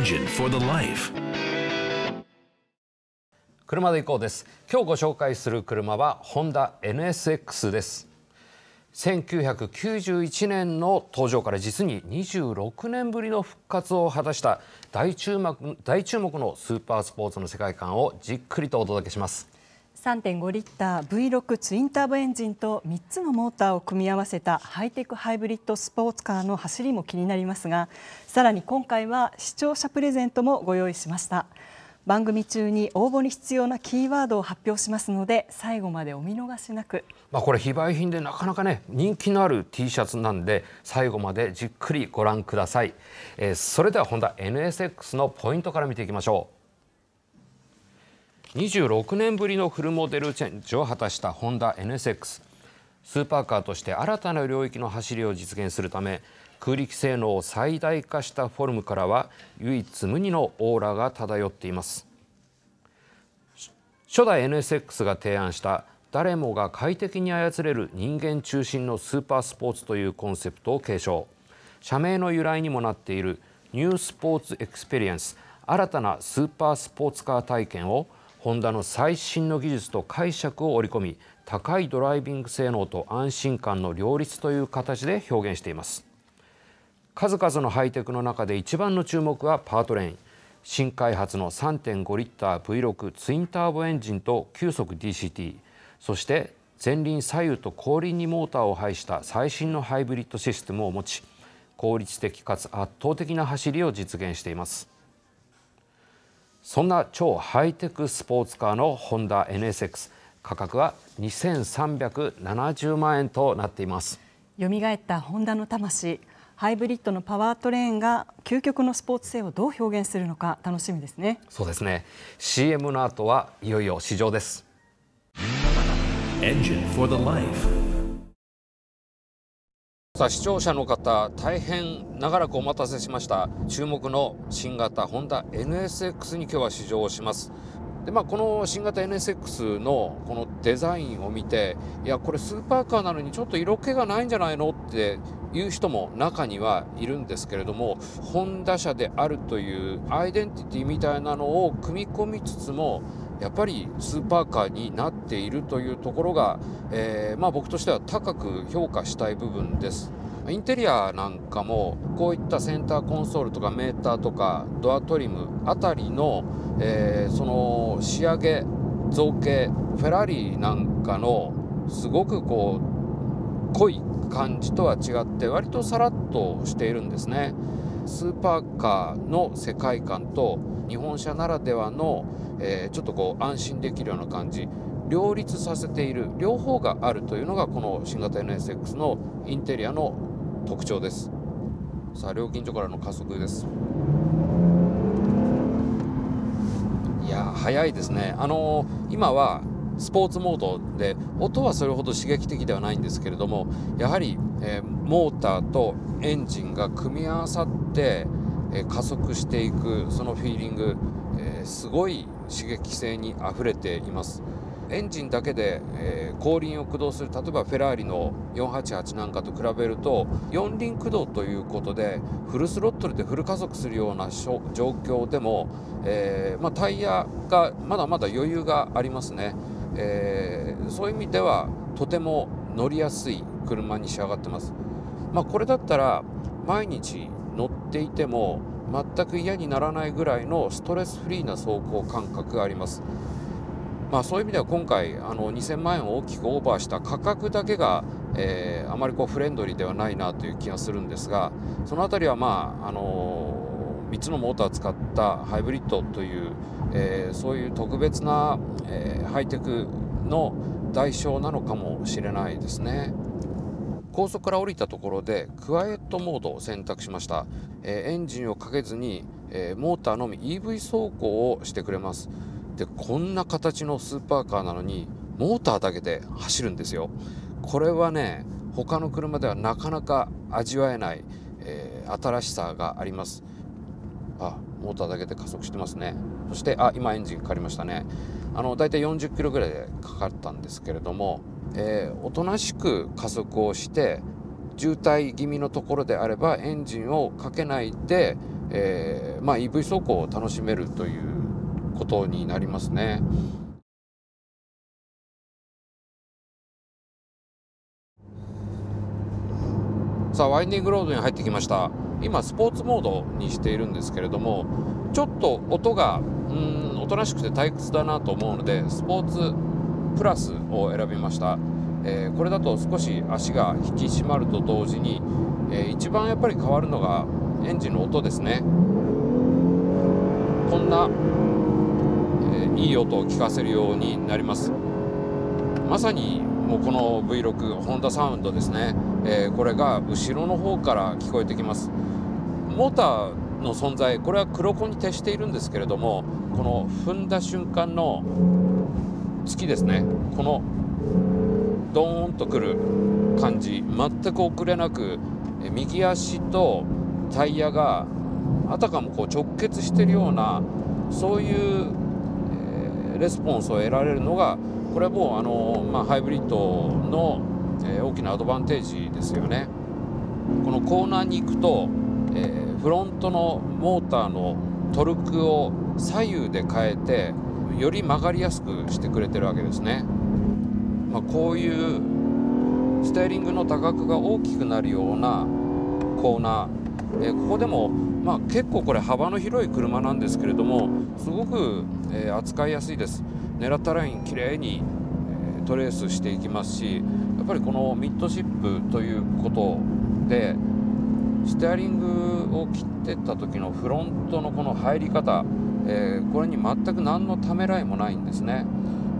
engine for the life. 車で行こうです。今日ご紹介する車はホンダ NSX です。1991年の登場から実に26年ぶりの復活を果たした大注目大注目のスーパースポーツの世界観をじっくりとお届けします。3.5リッター V6 ツインターボエンジンと3つのモーターを組み合わせたハイテクハイブリッドスポーツカーの走りも気になりますがさらに今回は視聴者プレゼントもご用意しました番組中に応募に必要なキーワードを発表しますので最後までお見逃しなくまあこれ非売品でなかなかね人気のある T シャツなんで最後までじっくりご覧ください、えー、それでは本田 NSX のポイントから見ていきましょう26年ぶりのフルモデルチェンジを果たしたホンダ NSX スーパーカーとして新たな領域の走りを実現するため空力性能を最大化したフォルムからは唯一無二のオーラが漂っています初代 NSX が提案した誰もが快適に操れる人間中心のスーパースポーツというコンセプトを継承社名の由来にもなっているニュースポーツエクスペリエンス新たなスーパースポーツカー体験をホンダの最新の技術と解釈を織り込み高いドライビング性能と安心感の両立という形で表現しています数々のハイテクの中で一番の注目はパートレイン新開発の3.5リッター V6 ツインターボエンジンと急速 DCT そして前輪左右と後輪にモーターを配した最新のハイブリッドシステムを持ち効率的かつ圧倒的な走りを実現しています。そんな超ハイテクスポーツカーのホンダ NSX 価格は2370万円となっています蘇ったホンダの魂ハイブリッドのパワートレーンが究極のスポーツ性をどう表現するのか楽しみですねそうですね CM の後はいよいよ試乗です e n g i for the life さあ視聴者の方大変長らくお待たせしました注目の新型ホンダ NSX に今日は試乗をしますでまあこの新型 NSX のこのデザインを見ていやこれスーパーカーなのにちょっと色気がないんじゃないのっていう人も中にはいるんですけれどもホンダ車であるというアイデンティティみたいなのを組み込みつつもやっぱりスーパーカーになっているというところが、えー、まあ、僕としては高く評価したい部分です。インテリアなんかもこういったセンターコンソールとかメーターとかドアトリムあたりの、えー、その仕上げ造形フェラーリなんかのすごくこう濃い感じとは違って割とさらっとしているんですね。スーパーカーの世界観と日本車ならではの、えー、ちょっとこう安心できるような感じ両立させている両方があるというのがこの新型 NSX のインテリアの特徴ですさあ料金所からの加速ですいや早いですねあのー、今はスポーツモードで音はそれほど刺激的ではないんですけれどもやはり、えー、モーターとエンジンが組み合わさってえ加速していくそのフィーリング、えすごい刺激性にあふれていますエンジンだけで、え後輪を駆動する例えばフェラーリの488なんかと比べると4輪駆動ということでフルスロットルでフル加速するような状況でも、えー、まあ、タイヤがまだまだ余裕がありますね、えー、そういう意味ではとても乗りやすい車に仕上がってます、まあ、これだったら毎日ていても全く嫌にならないぐらいのストレスフリーな走行感覚があります。まあ、そういう意味では今回あの2000万円を大きくオーバーした価格だけが、えー、あまりこうフレンドリーではないなという気がするんですがその辺りは、まああのー、3つのモーターを使ったハイブリッドという、えー、そういう特別な、えハイテクの代償なのかもしれないですね。高速から降りたところでクワイエットモードを選択しました、えー、エンジンをかけずに、えー、モーターのみ EV 走行をしてくれますでこんな形のスーパーカーなのにモーターだけで走るんですよこれはね他の車ではなかなか味わえない、えー、新しさがありますあモーターだけで加速してますねそしてあ今エンジンかかりましたねあの大体40キロぐらいでかかったんですけれども、えー、おとなしく加速をして渋滞気味のところであればエンジンをかけないで、えー、まあ、EV 走行を楽しめるということになりますね。さあワインディングロードに入ってきました今スポーツモードにしているんですけれどもちょっと音がうんとなしくて退屈だなと思うのでスポーツプラスを選びました、えー、これだと少し足が引き締まると同時に、えー、一番やっぱり変わるのがエンジンの音ですねこんな、えー、いい音を聞かせるようになりますまさにもうこの V6 ホンダサウンドですね、えー、これが後ろの方から聞こえてきますモーターの存在これは黒子に徹しているんですけれどもこの踏んだ瞬間の月ですねこのドーンとくる感じ全く遅れなく右足とタイヤがあたかもこう直結してるようなそういうレスポンスを得られるのがこれはもうあの、まあ、ハイブリッドの、え大きなアドバンテージですよね。このコーナーに行くと、えーフロントのモーターのトルクを左右で変えてより曲がりやすくしてくれてるわけですね、まあ、こういうステーリングの多角が大きくなるようなコーナー、えここでも、まあ、結構これ幅の広い車なんですけれどもすごく、えー、扱いやすいです狙ったライン綺麗に、えー、トレースしていきますしやっぱりこのミッドシップということでステアリングを切ってった時のフロントのこの入り方、えー、これに全く何のためらいもないんですね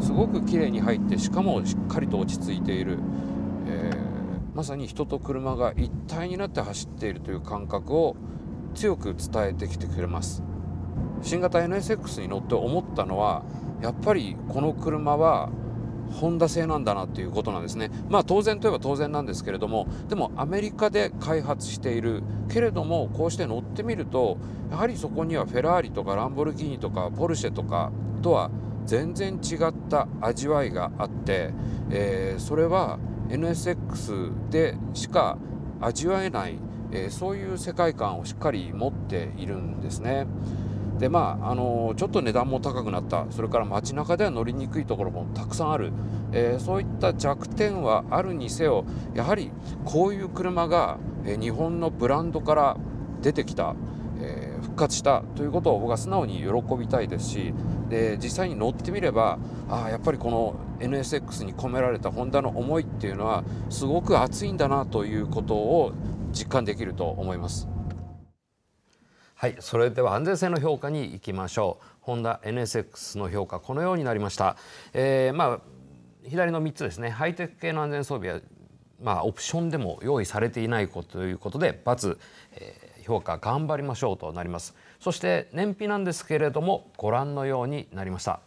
すごく綺麗に入ってしかもしっかりと落ち着いている、えー、まさに人と車が一体になって走っているという感覚を強く伝えてきてくれます新型 NSX に乗って思ったのはやっぱりこの車はホンダ製なんだなっていうことなんですねまあ当然といえば当然なんですけれどもでもアメリカで開発しているけれどもこうして乗ってみるとやはりそこにはフェラーリとかランボルギーニとかポルシェとかとは全然違った味わいがあって、えー、それは NSX でしか味わえない、えー、そういう世界観をしっかり持っているんですね。でまあ、あのちょっと値段も高くなったそれから街中では乗りにくいところもたくさんある、えー、そういった弱点はあるにせよやはりこういう車が、え日本のブランドから出てきた、えー、復活したということを僕は素直に喜びたいですしで実際に乗ってみればあやっぱりこの NSX に込められたホンダの思いっていうのはすごく熱いんだなということを実感できると思います。はいそれでは安全性の評価に行きましょうホンダ NSX の評価このようになりました、えー、まあ、左の3つですねハイテク系の安全装備はまあ、オプションでも用意されていないことということでバツ、えー、評価頑張りましょうとなりますそして燃費なんですけれどもご覧のようになりました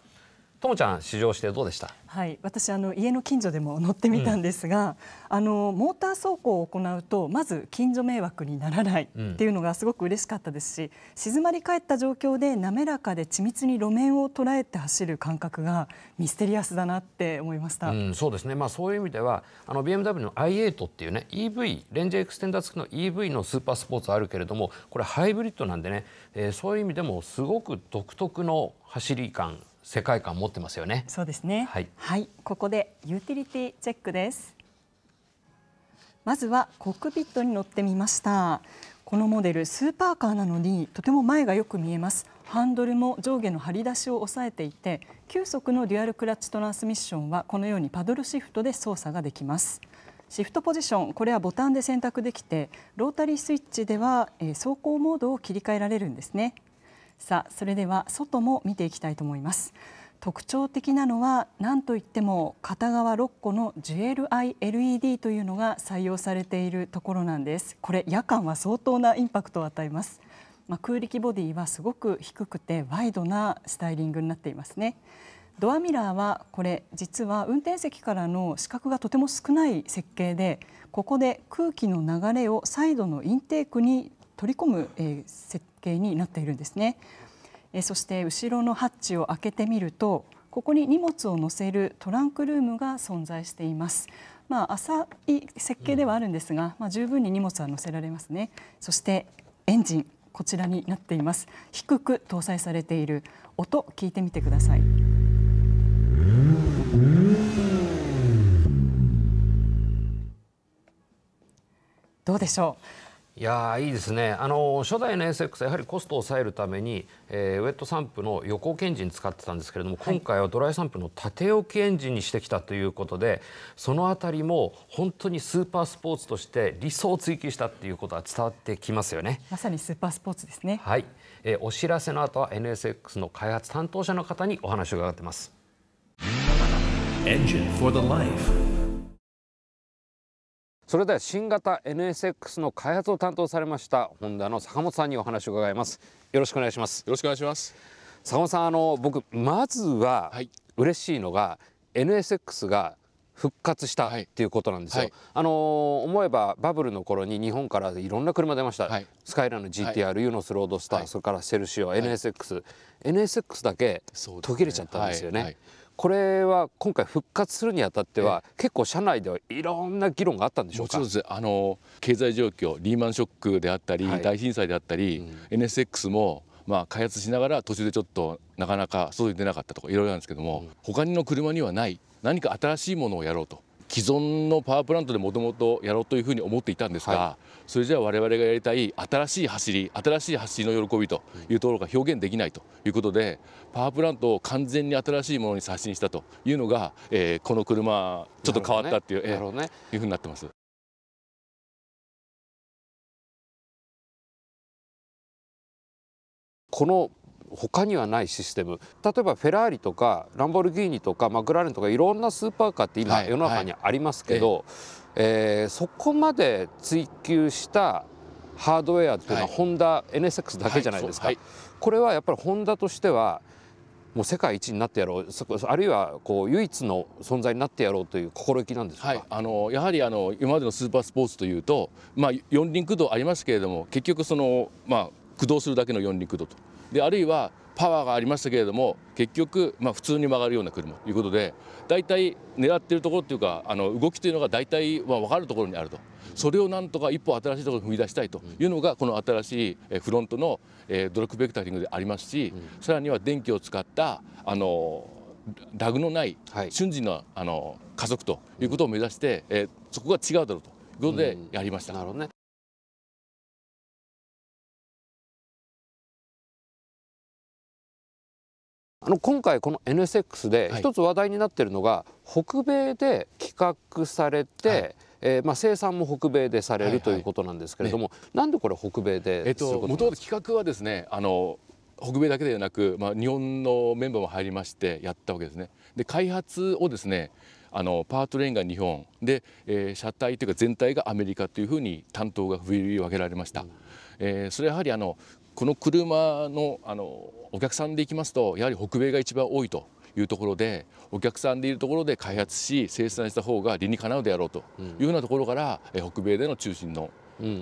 ともちゃん試乗してどうでしたはい私あの家の近所でも乗ってみたんですが、うん、あのモーター走行を行うとまず近所迷惑にならないっていうのがすごく嬉しかったですし、うん、静まり返った状況で滑らかで緻密に路面を捉えて走る感覚がミステリアスだなって思いました、うん、そうですねまあそういう意味ではあの BMW の i8 っていうね EV レンジエクステンダー付きの EV のスーパースポーツあるけれどもこれハイブリッドなんでね、えー、そういう意味でもすごく独特の走り感世界観持ってますよね。そうですね。はい、はい、ここでユーティリティチェックです。まずはコックピットに乗ってみました。このモデルスーパーカーなのにとても前がよく見えます。ハンドルも上下の張り出しを抑えていて、9速のデュアルクラッチトランスミッションはこのようにパドルシフトで操作ができます。シフトポジションこれはボタンで選択できてロータリースイッチでは、え走行モードを切り替えられるんですねさあそれでは外も見ていきたいと思います特徴的なのは何といっても片側6個の GLILED というのが採用されているところなんですこれ夜間は相当なインパクトを与えますまあ、空力ボディはすごく低くてワイドなスタイリングになっていますねドアミラーはこれ実は運転席からの視覚がとても少ない設計でここで空気の流れをサイドのインテークに取り込む、え設形になっているんですね。えそして後ろのハッチを開けてみるとここに荷物を載せるトランクルームが存在しています。まあ、浅い設計ではあるんですが、まあ、十分に荷物は載せられますね。そしてエンジンこちらになっています。低く搭載されている音聞いてみてください。どうでしょう。いやいいですねあの初代の SX はやはりコストを抑えるために、えー、ウェットサンプの横置きエンジン使ってたんですけれども、はい、今回はドライサンプの縦置きエンジンにしてきたということでそのあたりも本当にスーパースポーツとして理想を追求したっていうことは伝わってきますよねまさにスーパースポーツですねはい、えー、お知らせの後は NSX の開発担当者の方にお話を伺ってます e n g i for the life それでは新型 NSX の開発を担当されましたホンダの坂本さんにお話を伺いますよろしくお願いしますよろしくお願いします坂本さんあの僕まずは嬉しいのが、はい、NSX が復活したっていうことなんですよ、はい、あの思えばバブルの頃に日本からいろんな車出ました、はい、スカイランの GTR、はい、ユノスロードスター、それからセルシオ NSX、NSX だけ途切れちゃったんですよね、これは今回復活するにあたっては結構社内ではいろんな議論があったんでしょうかもちろんあの経済状況リーマンショックであったり、はい、大震災であったり、うん、NSX もまあ開発しながら途中でちょっとなかなか外に出なかったとかいろいろなんですけども、うん、他の車にはない何か新しいものをやろうと既存のパワープラントでもともとやろうというふうに思っていたんですが、はい、それじゃあ我々がやりたい新しい走り新しい走りの喜びというところが表現できないということでパワープラントを完全に新しいものに刷新したというのが、えー、この車ちょっと変わったっていう、ねえー、いうふうになってます。この他にはないシステム例えばフェラーリとかランボルギーニとかマクラーレンとかいろんなスーパーカーって今、世の中にありますけど、はい、えー、そこまで追求したハードウェアっていうのは、ホンダ NSX だけじゃないですか、はい、これはやっぱりホンダとしてはもう世界一になってやろうあるいはこう唯一の存在になってやろうという心意気なんですか、はい、あのやはりあの今までのスーパースポーツというと、まあ、四輪駆動ありますけれども結局その、まあ、駆動するだけの四輪駆動とであるいはパワーがありましたけれども結局、まあ、普通に曲がるような車ということで大体狙っているところというかあの動きというのが大体あ、分かるところにあるとそれをなんとか一歩新しいところに踏み出したいというのがこの新しいフロントのドロップベクタリングでありますしさらには電気を使ったあのラグのない瞬時のあの加速ということを目指して、えそこが違うだろうということでやりました。なるほどねあの今回この NSX で一つ話題になっているのが、北米で企画されて、はい、えー、まあ、生産も北米でされる、はい、ということなんですけれども、ね、なんでこれ北米でえっと元企画はですねあの北米だけではなく、まあ、日本のメンバーも入りましてやったわけですね。で開発をですねあのパートレーンが日本で、えー、車体というか全体がアメリカというふうに担当が振り分けられました、うん、えー、それはやはりあのこの車のあのお客さんでいきますとやはり北米が一番多いというところでお客さんでいるところで開発し生産した方が理にかなうであろうというようなところから、うん、北米での中心の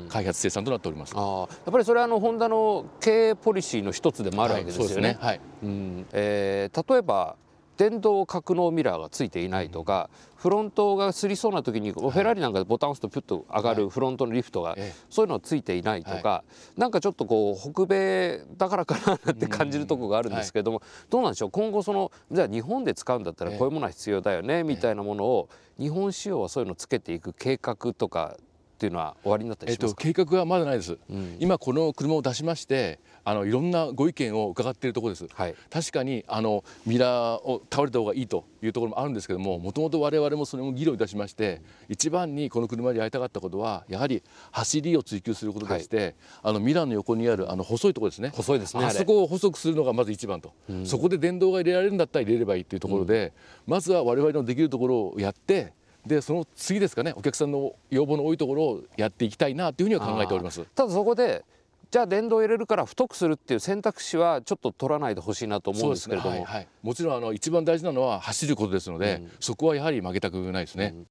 開発生産となっております、あやっぱりそれはあのホンダの経営ポリシーの一つでもあるわけですよね。はい、うんえ例えば電動格納ミラーがついていないとか、フロントがすりそうな時に、フェラーリなんかでボタンを押すとピュッと上がるフロントのリフトが、そういうのはついていないとか、何かちょっとこう北米だからかなって感じるとこがあるんですけども、どうなんでしょう今後そのじゃあ日本で使うんだったらこういうものは必要だよね、みたいなものを日本仕様はそういうのをつけていく計画とかっていうのは終わりになったりしますか、えっと、計画はまだないです、うん、今この車を出しましてあのいろんなご意見を伺っているところです、はい、確かにあのミラーを倒れた方がいいというところもあるんですけどももともと我々もそれも議論いたしまして一番にこの車でやりたかったことはやはり走りを追求することでして、はい、あのミラーの横にあるあの細いところですね細いですねあそこを細くするのがまず一番と、うん、そこで電動が入れられるんだったら入れればいいというところで、うん、まずは我々のできるところをやってでその次ですかねお客さんの要望の多いところをやっていきたいなというふうには考えておりますただそこでじゃあ電動入れるから太くするっていう選択肢はちょっと取らないでほしいなと思うんですけれども、ねはいはい、もちろんあの一番大事なのは走ることですので、うん、そこはやはり負けたくないですね。うん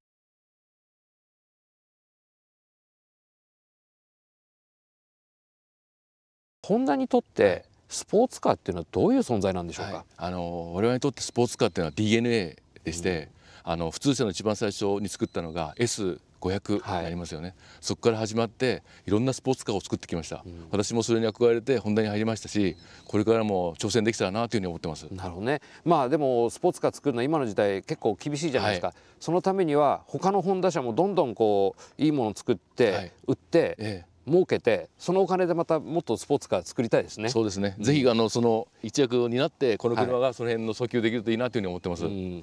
ホンにとってスポーツカーっていうのはどういう存在なんでしょうか、はい、あの我々にとってスポーツカーっていうのは DNA でして、うん、あの普通車の一番最初に作ったのが S 500になりますよね、はい、そこから始まっていろんなスポーツカーを作ってきました、うん、私もそれに憧れてホンダに入りましたしこれからも挑戦できたらなというふうに思ってますなるほどねまあでもスポーツカー作るのは今の時代結構厳しいじゃないですか、はい、そのためには他のホンダ社もどんどんこういいものを作って、はい、売って、ええ儲けてそのお金でまたもっとスポーツカー作りたいですねそうですね、うん、ぜひあのその一役を担ってこの車がその辺の訴求できるといいなというふうに思ってます、はい、はい、今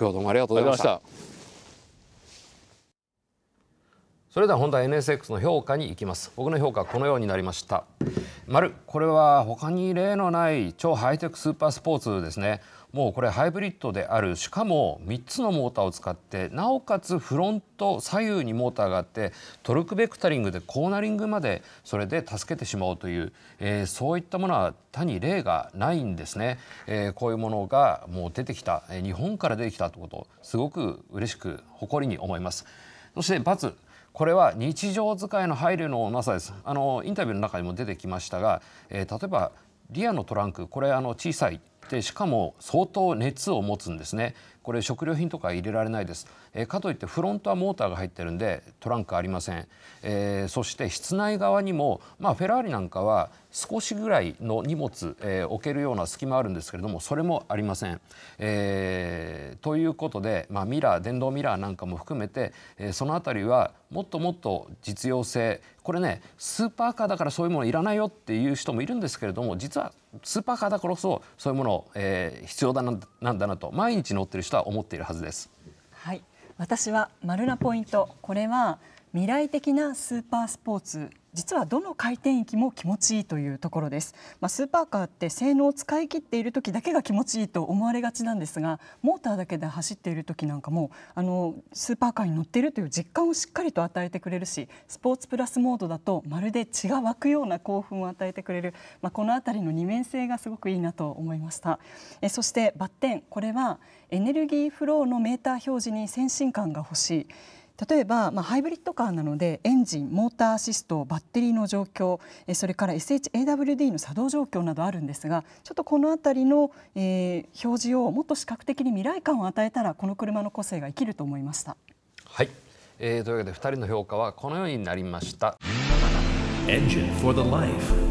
日はどうもありがとうございましたそれでは本題 NSX の評価に行きます僕の評価はこのようになりました丸これは他に例のない超ハイテクスーパースポーツですねもうこれハイブリッドであるしかも3つのモーターを使ってなおかつフロント左右にモーターがあってトルクベクタリングでコーナリングまでそれで助けてしまうという、えー、そういったものは他に例がないんですね、えー、こういうものがもう出てきた、え日本から出てきたってことすごく嬉しく誇りに思いますそして×これは日常使いの配慮のなさですあのインタビューの中にも出てきましたが、えー、例えばリアのトランクこれあの小さいでしかも相当熱を持つんですねこれ食料品とか入れられないです、えー、かといってフロントはモーターが入ってるんでトランクありません、えー、そして室内側にも、まあ、フェラーリなんかは少しぐらいの荷物、えー、置けるような隙間あるんですけれどもそれもありません、えー、ということで、まあ、ミラー電動ミラーなんかも含めて、えー、その辺りはもっともっと実用性これねスーパーカーだからそういうものいらないよっていう人もいるんですけれども実はスーパーカーだからこそそういうもの、えー、必要だななんだなと毎日乗ってる人とは思っているはずです。はい、私は丸なポイント。これは未来的なスーパースポーツ実はどの回転域も気持ちいいというところです、まあ、スーパーカーって性能を使い切っている時だけが気持ちいいと思われがちなんですがモーターだけで走っている時なんかもあのスーパーカーに乗っているという実感をしっかりと与えてくれるしスポーツプラスモードだとまるで血が湧くような興奮を与えてくれる、まあ、この辺りの二面性がすごくいいなと思いましたえそしてバッテンこれはエネルギーフローのメーター表示に先進感が欲しい例えば、まあ、ハイブリッドカーなのでエンジンモーターアシストバッテリーの状況それから SHAWD の作動状況などあるんですがちょっとこの辺りの、えー、表示をもっと視覚的に未来感を与えたらこの車の個性が生きると思いました。はい、えー、というわけで2人の評価はこのようになりました。for the life.